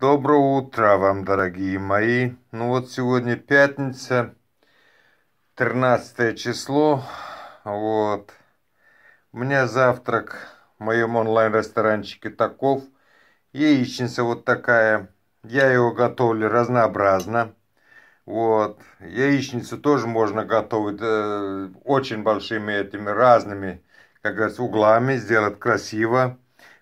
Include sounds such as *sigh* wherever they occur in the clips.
Доброе утро вам, дорогие мои. Ну вот сегодня пятница, 13 число. Вот. У меня завтрак в моем онлайн-ресторанчике таков. Яичница вот такая. Я его готовлю разнообразно. Вот. Яичницу тоже можно готовить э, очень большими этими разными, как говорится, углами, сделать красиво.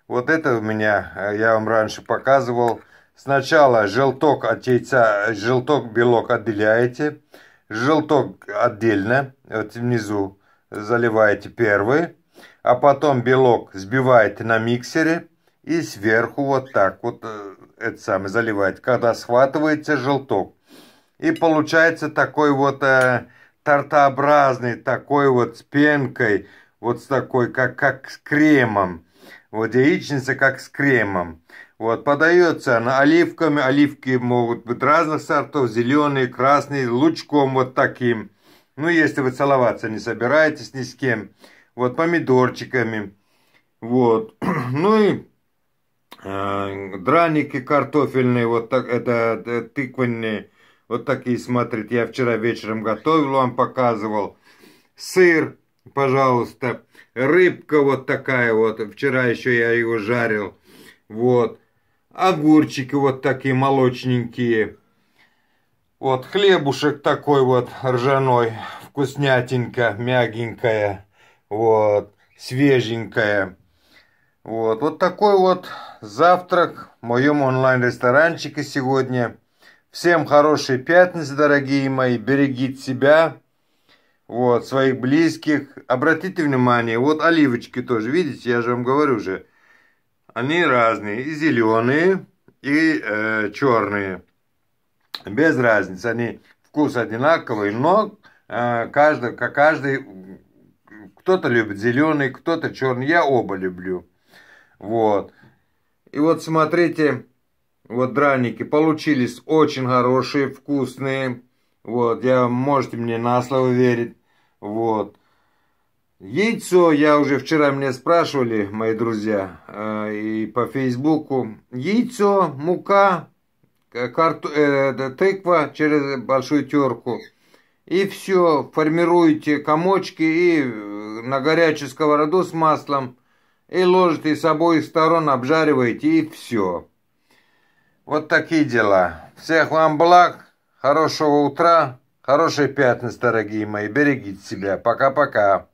Вот это у меня, э, я вам раньше показывал, Сначала желток от яйца, желток белок отделяете, желток отдельно, вот внизу заливаете первый, а потом белок сбиваете на миксере и сверху вот так вот э, это самое заливаете, когда схватывается желток. И получается такой вот э, тортообразный, такой вот с пенкой, вот с такой, как, как с кремом. Вот яичница как с кремом. Вот, подается она оливками. Оливки могут быть разных сортов. Зеленые, красные, лучком вот таким. Ну, если вы целоваться не собираетесь ни с кем. Вот, помидорчиками. Вот. *clears throat* Ну и э, драники картофельные. Вот так, это, это тыквенные. Вот такие, смотрите, я вчера вечером готовил, вам показывал. Сыр, пожалуйста. Рыбка вот такая вот. Вчера еще я его жарил. Вот. Огурчики вот такие молочненькие. Вот хлебушек такой вот ржаной. Вкуснятенько, мягенькая. Вот. Свеженькая. Вот. Вот такой вот завтрак в моем онлайн-ресторанчике сегодня. Всем хорошей пятницы, дорогие мои. Берегите себя вот, своих близких. Обратите внимание, вот оливочки тоже, видите, я же вам говорю уже, они разные, и зеленые, и э, черные. Без разницы, они вкус одинаковый, но э, каждый, каждый, кто-то любит зеленый, кто-то черный, я оба люблю. Вот. И вот смотрите, вот драники получились очень хорошие, вкусные. Вот, я, можете мне на слово верить. Вот. Яйцо, я уже вчера мне спрашивали, мои друзья, э, и по Фейсбуку. Яйцо, мука, карту, э, э тыква через большую терку. И все, формируете комочки и э, на горячую сковороду с маслом. И ложите с обоих сторон, обжариваете и все. Вот такие дела. Всех вам благ. Хорошего утра, хорошей пятницы, дорогие мои. Берегите себя. Пока-пока.